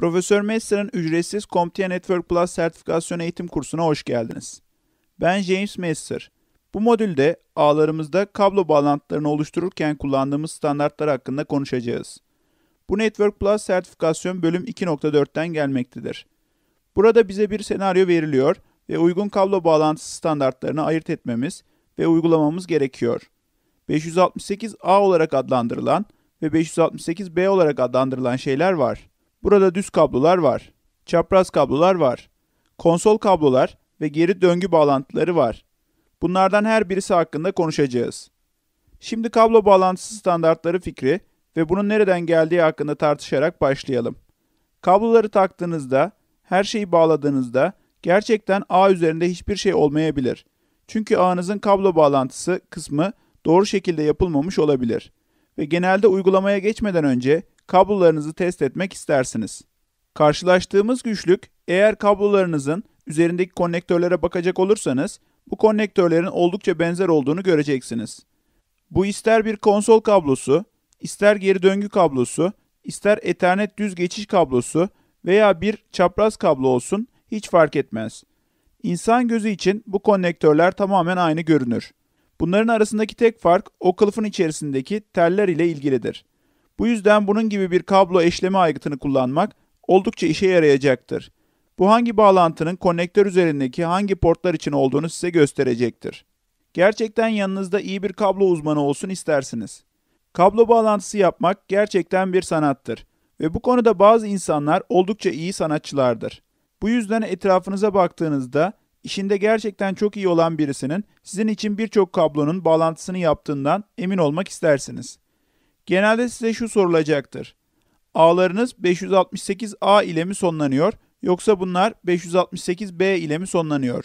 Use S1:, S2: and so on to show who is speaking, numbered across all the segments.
S1: Profesör Messer'ın ücretsiz CompTIA Network Plus sertifikasyon eğitim kursuna hoş geldiniz. Ben James Messer. Bu modülde ağlarımızda kablo bağlantılarını oluştururken kullandığımız standartlar hakkında konuşacağız. Bu Network Plus sertifikasyon bölüm 2.4'ten gelmektedir. Burada bize bir senaryo veriliyor ve uygun kablo bağlantısı standartlarını ayırt etmemiz ve uygulamamız gerekiyor. 568A olarak adlandırılan ve 568B olarak adlandırılan şeyler var. Burada düz kablolar var, çapraz kablolar var, konsol kablolar ve geri döngü bağlantıları var. Bunlardan her birisi hakkında konuşacağız. Şimdi kablo bağlantısı standartları fikri ve bunun nereden geldiği hakkında tartışarak başlayalım. Kabloları taktığınızda, her şeyi bağladığınızda gerçekten ağ üzerinde hiçbir şey olmayabilir. Çünkü ağınızın kablo bağlantısı kısmı doğru şekilde yapılmamış olabilir. Ve genelde uygulamaya geçmeden önce kablolarınızı test etmek istersiniz. Karşılaştığımız güçlük eğer kablolarınızın üzerindeki konnektörlere bakacak olursanız bu konnektörlerin oldukça benzer olduğunu göreceksiniz. Bu ister bir konsol kablosu, ister geri döngü kablosu, ister Ethernet düz geçiş kablosu veya bir çapraz kablo olsun hiç fark etmez. İnsan gözü için bu konnektörler tamamen aynı görünür. Bunların arasındaki tek fark o kılıfın içerisindeki teller ile ilgilidir. Bu yüzden bunun gibi bir kablo eşleme aygıtını kullanmak oldukça işe yarayacaktır. Bu hangi bağlantının konnektör üzerindeki hangi portlar için olduğunu size gösterecektir. Gerçekten yanınızda iyi bir kablo uzmanı olsun istersiniz. Kablo bağlantısı yapmak gerçekten bir sanattır ve bu konuda bazı insanlar oldukça iyi sanatçılardır. Bu yüzden etrafınıza baktığınızda işinde gerçekten çok iyi olan birisinin sizin için birçok kablonun bağlantısını yaptığından emin olmak istersiniz. Genelde size şu sorulacaktır. A'larınız 568A ile mi sonlanıyor yoksa bunlar 568B ile mi sonlanıyor?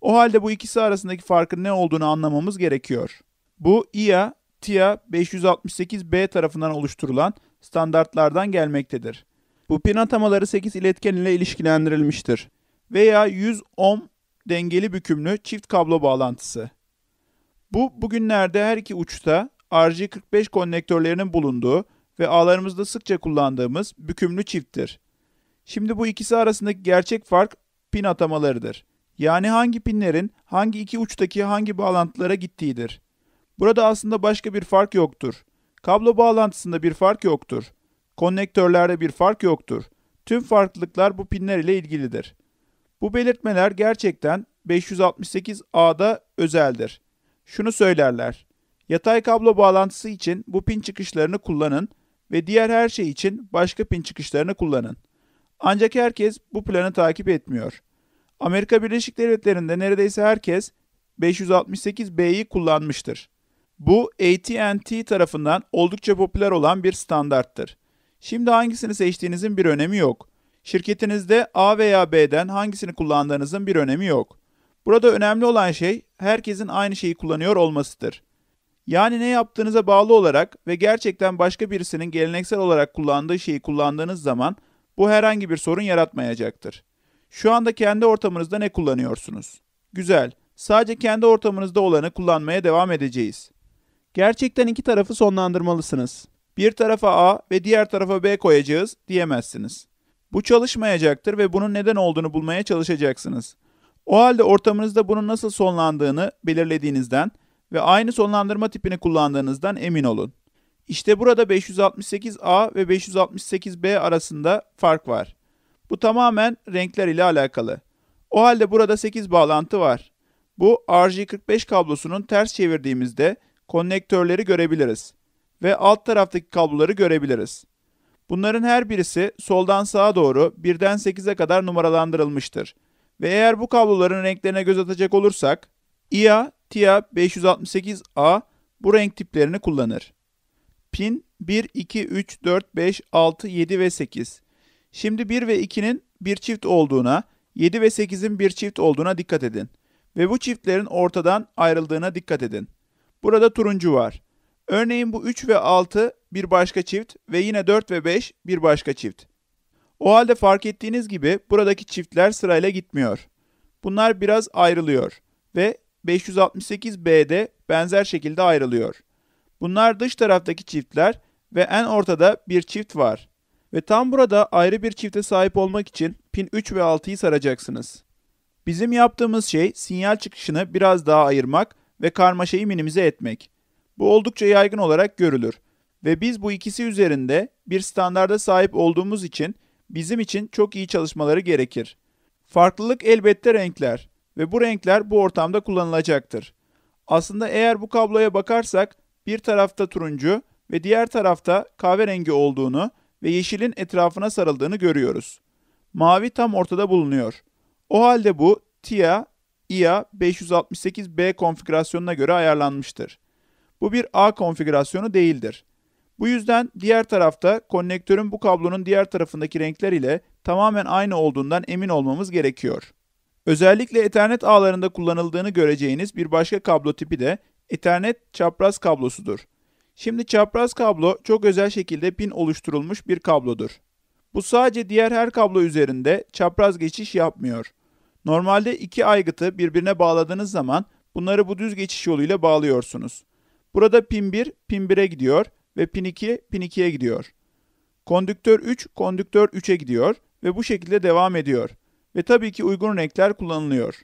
S1: O halde bu ikisi arasındaki farkın ne olduğunu anlamamız gerekiyor. Bu IA, TIA 568B tarafından oluşturulan standartlardan gelmektedir. Bu pin atamaları 8 iletken ile ilişkilendirilmiştir. Veya 100 ohm dengeli bükümlü çift kablo bağlantısı. Bu bugünlerde her iki uçta RG45 konnektörlerinin bulunduğu ve ağlarımızda sıkça kullandığımız bükümlü çifttir. Şimdi bu ikisi arasındaki gerçek fark pin atamalarıdır. Yani hangi pinlerin hangi iki uçtaki hangi bağlantılara gittiğidir. Burada aslında başka bir fark yoktur. Kablo bağlantısında bir fark yoktur. Konnektörlerde bir fark yoktur. Tüm farklılıklar bu pinler ile ilgilidir. Bu belirtmeler gerçekten 568A'da özeldir. Şunu söylerler. Yatay kablo bağlantısı için bu pin çıkışlarını kullanın ve diğer her şey için başka pin çıkışlarını kullanın. Ancak herkes bu planı takip etmiyor. Amerika Birleşik Devletleri'nde neredeyse herkes 568B'yi kullanmıştır. Bu AT&T tarafından oldukça popüler olan bir standarttır. Şimdi hangisini seçtiğinizin bir önemi yok. Şirketinizde A veya B'den hangisini kullandığınızın bir önemi yok. Burada önemli olan şey herkesin aynı şeyi kullanıyor olmasıdır. Yani ne yaptığınıza bağlı olarak ve gerçekten başka birisinin geleneksel olarak kullandığı şeyi kullandığınız zaman bu herhangi bir sorun yaratmayacaktır. Şu anda kendi ortamınızda ne kullanıyorsunuz? Güzel. Sadece kendi ortamınızda olanı kullanmaya devam edeceğiz. Gerçekten iki tarafı sonlandırmalısınız. Bir tarafa A ve diğer tarafa B koyacağız diyemezsiniz. Bu çalışmayacaktır ve bunun neden olduğunu bulmaya çalışacaksınız. O halde ortamınızda bunun nasıl sonlandığını belirlediğinizden ve aynı sonlandırma tipini kullandığınızdan emin olun. İşte burada 568A ve 568B arasında fark var. Bu tamamen renkler ile alakalı. O halde burada 8 bağlantı var. Bu RJ45 kablosunun ters çevirdiğimizde konnektörleri görebiliriz ve alt taraftaki kabloları görebiliriz. Bunların her birisi soldan sağa doğru 1'den 8'e kadar numaralandırılmıştır. Ve eğer bu kabloların renklerine göz atacak olursak IA TIA 568A bu renk tiplerini kullanır. Pin 1, 2, 3, 4, 5, 6, 7 ve 8. Şimdi 1 ve 2'nin bir çift olduğuna, 7 ve 8'in bir çift olduğuna dikkat edin. Ve bu çiftlerin ortadan ayrıldığına dikkat edin. Burada turuncu var. Örneğin bu 3 ve 6 bir başka çift ve yine 4 ve 5 bir başka çift. O halde fark ettiğiniz gibi buradaki çiftler sırayla gitmiyor. Bunlar biraz ayrılıyor ve 568B'de benzer şekilde ayrılıyor. Bunlar dış taraftaki çiftler ve en ortada bir çift var. Ve tam burada ayrı bir çifte sahip olmak için pin 3 ve 6'yı saracaksınız. Bizim yaptığımız şey sinyal çıkışını biraz daha ayırmak ve karmaşayı minimize etmek. Bu oldukça yaygın olarak görülür ve biz bu ikisi üzerinde bir standarda sahip olduğumuz için bizim için çok iyi çalışmaları gerekir. Farklılık elbette renkler ve bu renkler bu ortamda kullanılacaktır. Aslında eğer bu kabloya bakarsak bir tarafta turuncu ve diğer tarafta kahverengi olduğunu ve yeşilin etrafına sarıldığını görüyoruz. Mavi tam ortada bulunuyor. O halde bu TIA IA 568B konfigürasyonuna göre ayarlanmıştır. Bu bir A konfigürasyonu değildir. Bu yüzden diğer tarafta konnektörün bu kablonun diğer tarafındaki renkler ile tamamen aynı olduğundan emin olmamız gerekiyor. Özellikle Ethernet ağlarında kullanıldığını göreceğiniz bir başka kablo tipi de Ethernet çapraz kablosudur. Şimdi çapraz kablo çok özel şekilde pin oluşturulmuş bir kablodur. Bu sadece diğer her kablo üzerinde çapraz geçiş yapmıyor. Normalde iki aygıtı birbirine bağladığınız zaman bunları bu düz geçiş yoluyla bağlıyorsunuz. Burada pin 1 pin 1'e gidiyor ve pin 2 pin 2'ye gidiyor. Kondüktör 3 kondüktör 3'e gidiyor ve bu şekilde devam ediyor ve tabii ki uygun renkler kullanılıyor.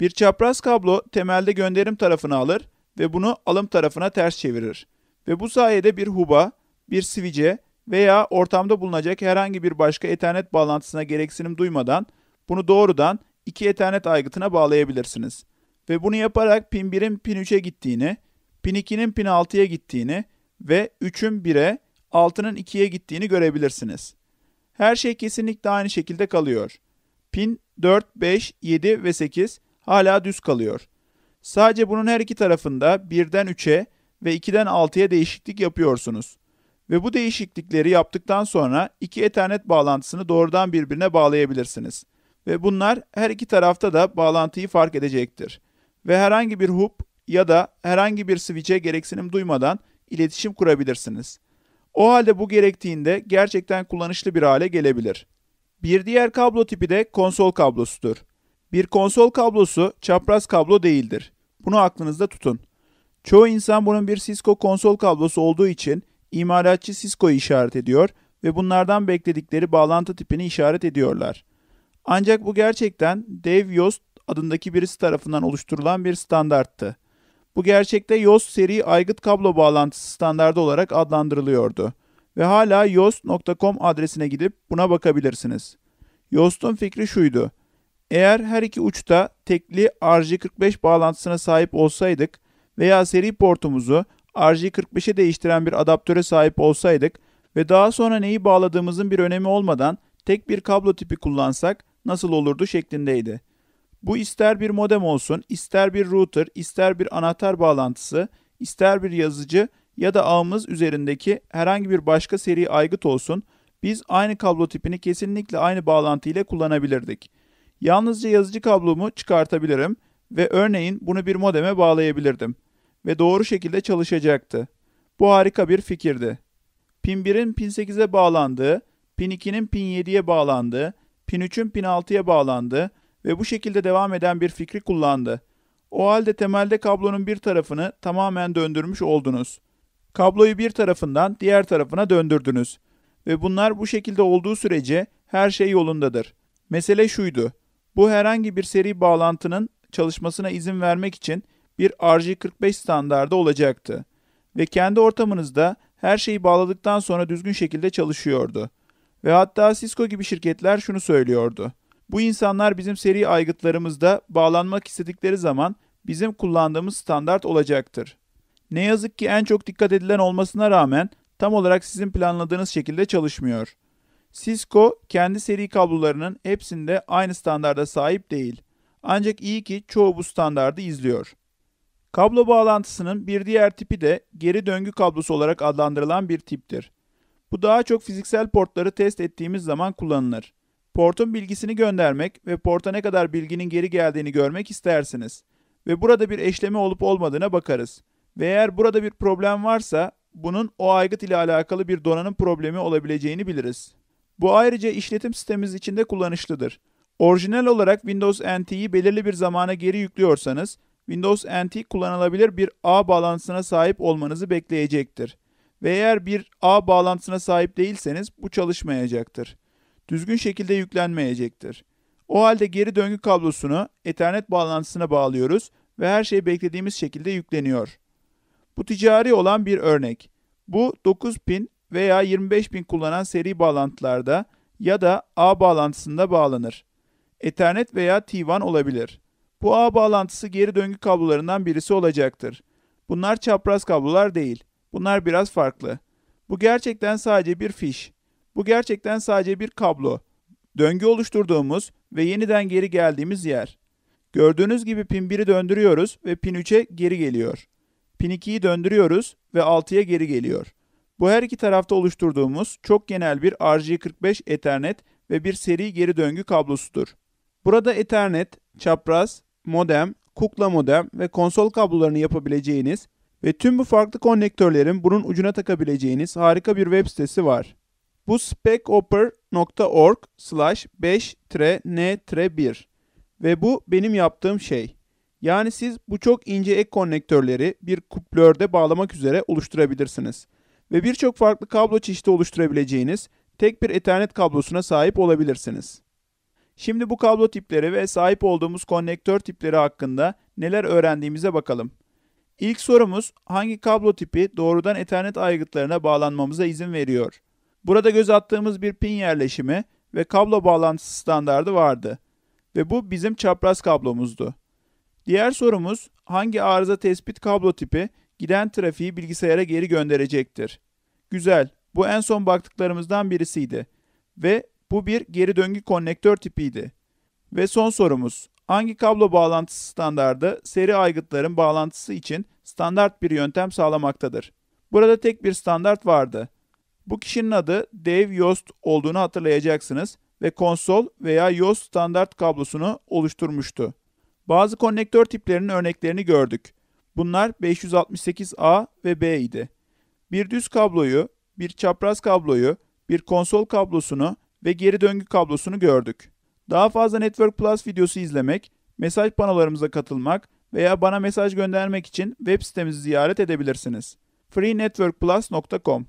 S1: Bir çapraz kablo temelde gönderim tarafını alır ve bunu alım tarafına ters çevirir. Ve bu sayede bir huba, bir sivice veya ortamda bulunacak herhangi bir başka Ethernet bağlantısına gereksinim duymadan bunu doğrudan iki Ethernet aygıtına bağlayabilirsiniz. Ve bunu yaparak pin 1'in pin 3'e gittiğini, pin 2'nin pin 6'ya gittiğini ve 3'ün 1'e, 6'nın 2'ye gittiğini görebilirsiniz. Her şey kesinlikle aynı şekilde kalıyor. Pin 4, 5, 7 ve 8 hala düz kalıyor. Sadece bunun her iki tarafında 1'den 3'e ve 2'den 6'ya değişiklik yapıyorsunuz. Ve bu değişiklikleri yaptıktan sonra iki Ethernet bağlantısını doğrudan birbirine bağlayabilirsiniz. Ve bunlar her iki tarafta da bağlantıyı fark edecektir. Ve herhangi bir hub ya da herhangi bir switch'e gereksinim duymadan iletişim kurabilirsiniz. O halde bu gerektiğinde gerçekten kullanışlı bir hale gelebilir. Bir diğer kablo tipi de konsol kablosudur. Bir konsol kablosu çapraz kablo değildir. Bunu aklınızda tutun. Çoğu insan bunun bir Cisco konsol kablosu olduğu için imalatçı Cisco'yu işaret ediyor ve bunlardan bekledikleri bağlantı tipini işaret ediyorlar. Ancak bu gerçekten Dave Yost adındaki birisi tarafından oluşturulan bir standarttı. Bu gerçekte Yost seri aygıt kablo bağlantısı standardı olarak adlandırılıyordu ve hala yost.com adresine gidip buna bakabilirsiniz. Yost'un fikri şuydu. Eğer her iki uçta tekli RJ45 bağlantısına sahip olsaydık veya seri portumuzu RJ45'e değiştiren bir adaptöre sahip olsaydık ve daha sonra neyi bağladığımızın bir önemi olmadan tek bir kablo tipi kullansak nasıl olurdu şeklindeydi. Bu ister bir modem olsun, ister bir router, ister bir anahtar bağlantısı, ister bir yazıcı ya da ağımız üzerindeki herhangi bir başka seri aygıt olsun, biz aynı kablo tipini kesinlikle aynı bağlantı ile kullanabilirdik. Yalnızca yazıcı kablomu çıkartabilirim ve örneğin bunu bir modeme bağlayabilirdim ve doğru şekilde çalışacaktı. Bu harika bir fikirdi. Pin 1'in pin 8'e bağlandığı, pin 2'nin pin 7'ye bağlandığı, pin 3'ün pin 6'ya bağlandığı ve bu şekilde devam eden bir fikri kullandı. O halde temelde kablonun bir tarafını tamamen döndürmüş oldunuz. Kabloyu bir tarafından diğer tarafına döndürdünüz ve bunlar bu şekilde olduğu sürece her şey yolundadır. Mesele şuydu. Bu herhangi bir seri bağlantının çalışmasına izin vermek için bir RJ45 standardı olacaktı ve kendi ortamınızda her şeyi bağladıktan sonra düzgün şekilde çalışıyordu. Ve hatta Cisco gibi şirketler şunu söylüyordu. Bu insanlar bizim seri aygıtlarımızda bağlanmak istedikleri zaman bizim kullandığımız standart olacaktır. Ne yazık ki en çok dikkat edilen olmasına rağmen tam olarak sizin planladığınız şekilde çalışmıyor. Cisco kendi seri kablolarının hepsinde aynı standarda sahip değil. Ancak iyi ki çoğu bu standardı izliyor. Kablo bağlantısının bir diğer tipi de geri döngü kablosu olarak adlandırılan bir tiptir. Bu daha çok fiziksel portları test ettiğimiz zaman kullanılır. Portun bilgisini göndermek ve porta ne kadar bilginin geri geldiğini görmek istersiniz ve burada bir eşleme olup olmadığına bakarız. Ve eğer burada bir problem varsa bunun o aygıt ile alakalı bir donanım problemi olabileceğini biliriz. Bu ayrıca işletim sistemimiz içinde kullanışlıdır. Orijinal olarak Windows NT'yi belirli bir zamana geri yüklüyorsanız, Windows NT kullanılabilir bir ağ bağlantısına sahip olmanızı bekleyecektir. Ve eğer bir ağ bağlantısına sahip değilseniz bu çalışmayacaktır. Düzgün şekilde yüklenmeyecektir. O halde geri döngü kablosunu Ethernet bağlantısına bağlıyoruz ve her şey beklediğimiz şekilde yükleniyor. Bu ticari olan bir örnek. Bu 9000 veya 25000 kullanan seri bağlantılarda ya da ağ bağlantısında bağlanır. Ethernet veya T1 olabilir. Bu ağ bağlantısı geri döngü kablolarından birisi olacaktır. Bunlar çapraz kablolar değil. Bunlar biraz farklı. Bu gerçekten sadece bir fiş. Bu gerçekten sadece bir kablo. Döngü oluşturduğumuz ve yeniden geri geldiğimiz yer. Gördüğünüz gibi pin 1'i döndürüyoruz ve pin 3'e geri geliyor. Pin 2'yi döndürüyoruz ve 6'ya geri geliyor. Bu her iki tarafta oluşturduğumuz çok genel bir RJ45 Ethernet ve bir seri geri döngü kablosudur. Burada Ethernet, çapraz, modem, kukla modem ve konsol kablolarını yapabileceğiniz ve tüm bu farklı konnektörlerin bunun ucuna takabileceğiniz harika bir web sitesi var. Bu specoperorg slash 5-n-1 ve bu benim yaptığım şey. Yani siz bu çok ince ek konnektörleri bir kuplörde bağlamak üzere oluşturabilirsiniz. Ve birçok farklı kablo çeşidi oluşturabileceğiniz tek bir Ethernet kablosuna sahip olabilirsiniz. Şimdi bu kablo tipleri ve sahip olduğumuz konnektör tipleri hakkında neler öğrendiğimize bakalım. İlk sorumuz hangi kablo tipi doğrudan Ethernet aygıtlarına bağlanmamıza izin veriyor? Burada göz attığımız bir pin yerleşimi ve kablo bağlantısı standardı vardı ve bu bizim çapraz kablomuzdu. Diğer sorumuz hangi arıza tespit kablo tipi giden trafiği bilgisayara geri gönderecektir? Güzel. Bu en son baktıklarımızdan birisiydi ve bu bir geri döngü konnektör tipiydi. Ve son sorumuz hangi kablo bağlantısı standardı seri aygıtların bağlantısı için standart bir yöntem sağlamaktadır? Burada tek bir standart vardı. Bu kişinin adı Dave Yost olduğunu hatırlayacaksınız ve konsol veya Yost standart kablosunu oluşturmuştu. Bazı konnektör tiplerinin örneklerini gördük. Bunlar 568A ve B idi. Bir düz kabloyu, bir çapraz kabloyu, bir konsol kablosunu ve geri döngü kablosunu gördük. Daha fazla Network Plus videosu izlemek, mesaj panolarımıza katılmak veya bana mesaj göndermek için web sitemizi ziyaret edebilirsiniz. freenetworkplus.com